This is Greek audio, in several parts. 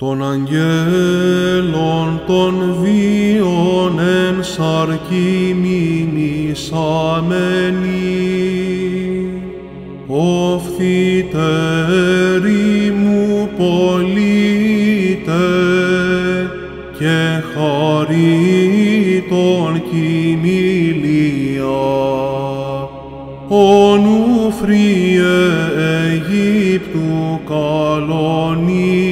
των αγγέλων των βίων εν σαρκή μιμησαμένη, ο φθητέρη μου πολίτε και χαρί τον κοιμήλια, ο νουφριε Αιγύπτου καλονία,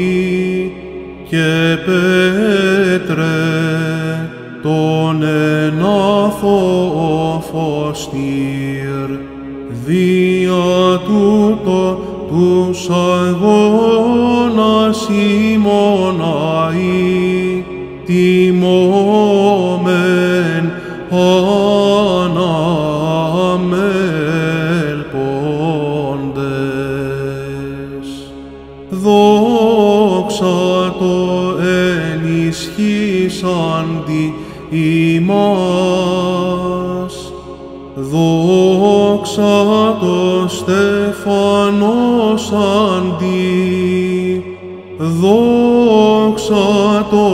και πέτρε τον ενάθο φωστήρ δια τούτο τους αγώνας ημωναεί τιμώμεν ανά ημάς. Δόξα το Στεφανός αντί, δόξα το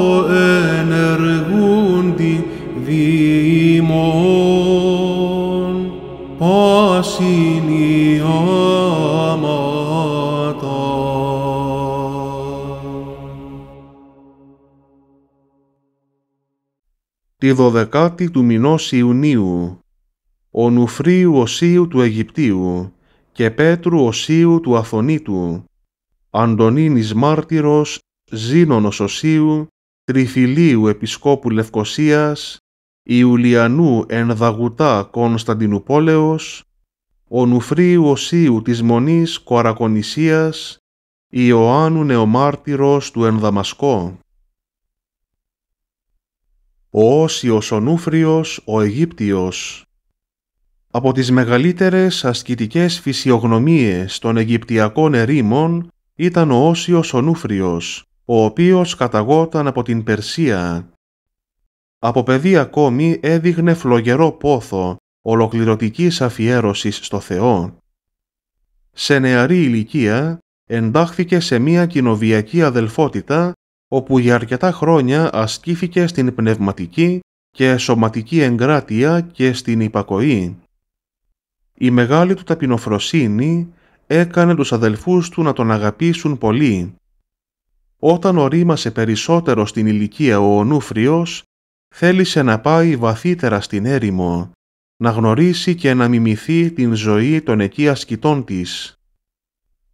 τη δωδεκάτη του μηνός Ιουνίου, ο Νουφρίου Οσίου του Αιγυπτίου και Πέτρου Οσίου του Αθωνίτου, Αντωνίνης Μάρτυρος, Ζήνονος Οσίου, Τριφυλίου Επισκόπου Λευκοσίας, Ιουλιανού Ενδαγουτά Κωνσταντινουπόλεως, ο Νουφρίου Οσίου της Μονής Κορακονησίας, Ιωάννου Νεομάρτυρος του Ενδαμασκό ο Όσιος ο ο Αιγύπτιος. Από τις μεγαλύτερες ασκητικές φυσιογνωμίες των Αιγυπτιακών ερήμων ήταν ο Όσιος ο ο οποίος καταγόταν από την Περσία. Από παιδί ακόμη έδειχνε φλογερό πόθο ολοκληρωτικής αφιέρωσης στο Θεό. Σε νεαρή ηλικία εντάχθηκε σε μία κοινοβιακή αδελφότητα όπου για αρκετά χρόνια ασκήθηκε στην πνευματική και σωματική εγκράτεια και στην υπακοή. Η μεγάλη του ταπεινοφροσύνη έκανε τους αδελφούς του να τον αγαπήσουν πολύ. Όταν ορίμασε περισσότερο στην ηλικία ο Ονούφριος, θέλησε να πάει βαθύτερα στην έρημο, να γνωρίσει και να μιμηθεί την ζωή των εκεί ασκητών της.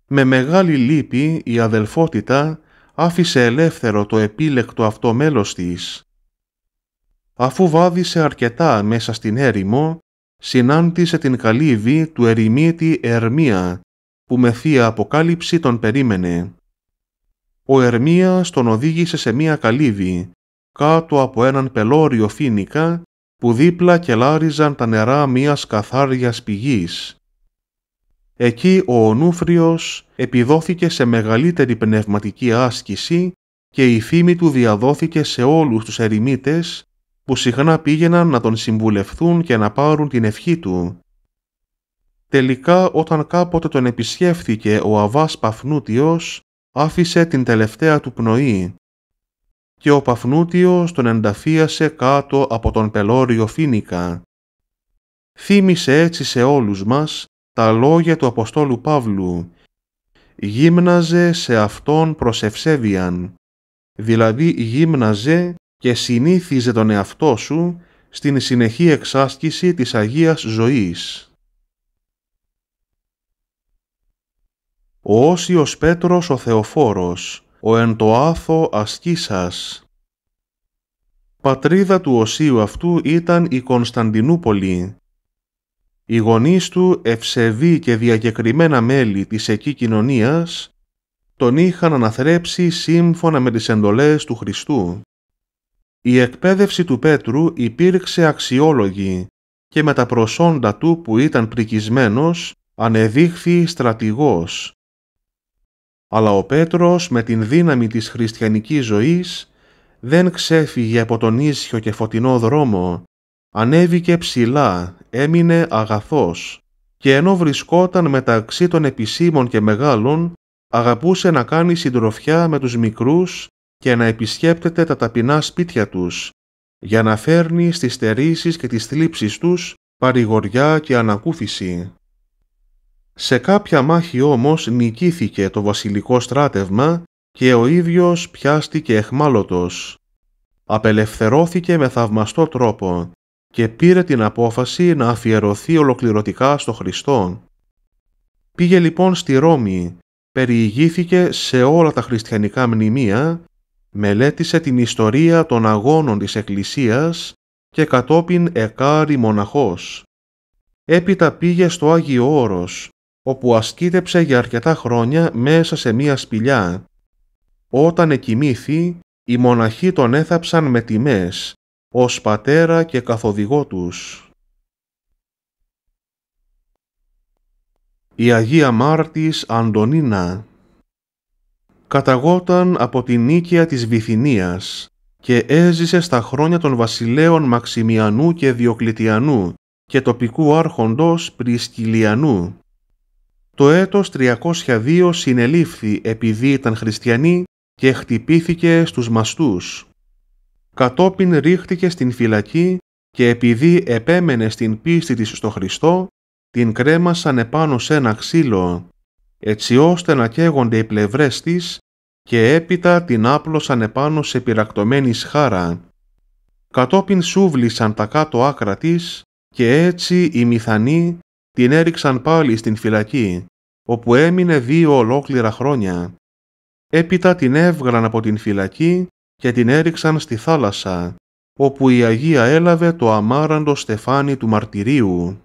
Με μεγάλη λύπη η αδελφότητα άφησε ελεύθερο το επίλεκτο αυτό μέλος της. Αφού βάδισε αρκετά μέσα στην έρημο, συνάντησε την καλύβη του ερημίτη Ερμία, που με θεία αποκάλυψη τον περίμενε. Ο Ερμίας τον οδήγησε σε μία καλύβη, κάτω από έναν πελώριο φίνικα, που δίπλα κελάριζαν τα νερά μίας καθάριας πηγής, Εκεί ο Ονούφριος επιδόθηκε σε μεγαλύτερη πνευματική άσκηση και η φήμη του διαδόθηκε σε όλους τους ερημίτες που συχνά πήγαιναν να τον συμβουλευθούν και να πάρουν την ευχή του. Τελικά όταν κάποτε τον επισκέφθηκε ο Αβάς Παφνούτιος άφησε την τελευταία του πνοή και ο Παφνούτιος τον ενταφίασε κάτω από τον πελώριο Φίνικα. Θύμησε έτσι σε όλους μας τα λόγια του Αποστόλου Παύλου «Γύμναζε σε αυτόν προσευσέβιαν», δηλαδή γύμναζε και συνήθιζε τον εαυτό σου στην συνεχή εξάσκηση της Αγίας Ζωής. Ο Όσιος Πέτρος ο Θεοφόρος, ο εν το άθο ασκήσας. Πατρίδα του Οσίου αυτού ήταν η Κωνσταντινούπολη, οι γονείς του, ευσεβή και διακεκριμένα μέλη της εκεί κοινωνίας, τον είχαν αναθρέψει σύμφωνα με τις εντολές του Χριστού. Η εκπαίδευση του Πέτρου υπήρξε αξιόλογη και με τα προσόντα του που ήταν πρικισμένος ανεδείχθη στρατηγός. Αλλά ο Πέτρος με την δύναμη της χριστιανικής ζωής δεν ξέφυγε από τον ίσιο και φωτεινό δρόμο Ανέβηκε ψηλά, έμεινε αγαθός και ενώ βρισκόταν μεταξύ των επισήμων και μεγάλων, αγαπούσε να κάνει συντροφιά με τους μικρούς και να επισκέπτεται τα ταπεινά σπίτια τους, για να φέρνει στις στερήσεις και τις θλίψεις τους παρηγοριά και ανακούφιση. Σε κάποια μάχη όμως νικήθηκε το βασιλικό στράτευμα και ο ίδιος πιάστηκε εχμάλωτος. Απελευθερώθηκε με θαυμαστό τρόπο και πήρε την απόφαση να αφιερωθεί ολοκληρωτικά στο Χριστό. Πήγε λοιπόν στη Ρώμη, περιηγήθηκε σε όλα τα χριστιανικά μνημεία, μελέτησε την ιστορία των αγώνων της Εκκλησίας και κατόπιν εκάρι μοναχός. Έπειτα πήγε στο Άγιο Όρος, όπου ασκήτεψε για αρκετά χρόνια μέσα σε μία σπηλιά. Όταν εκοιμήθη, οι μοναχοί τον έθαψαν με τιμές ως πατέρα και καθοδηγό τους. Η Αγία Μάρτης Αντωνίνα καταγόταν από την Νίκαια της Βυθινίας και έζησε στα χρόνια των βασιλέων Μαξιμιανού και Διοκλητιανού και τοπικού άρχοντος Πρισκυλιανού. Το έτος 302 συνελήφθη επειδή ήταν χριστιανή και χτυπήθηκε στους μαστούς κατόπιν ρίχτηκε στην φυλακή και επειδή επέμενε στην πίστη της στο Χριστό, την κρέμασαν επάνω σε ένα ξύλο, έτσι ώστε να καίγονται οι πλευρές της και έπειτα την άπλωσαν επάνω σε πυρακτωμένη σχάρα. Κατόπιν σούβλησαν τα κάτω άκρα της και έτσι οι μηθανοί την έριξαν πάλι στην φυλακή, όπου έμεινε δύο ολόκληρα χρόνια. Έπειτα την έβγαλαν από την φυλακή και την έριξαν στη θάλασσα, όπου η Αγία έλαβε το αμάραντο στεφάνι του μαρτυρίου.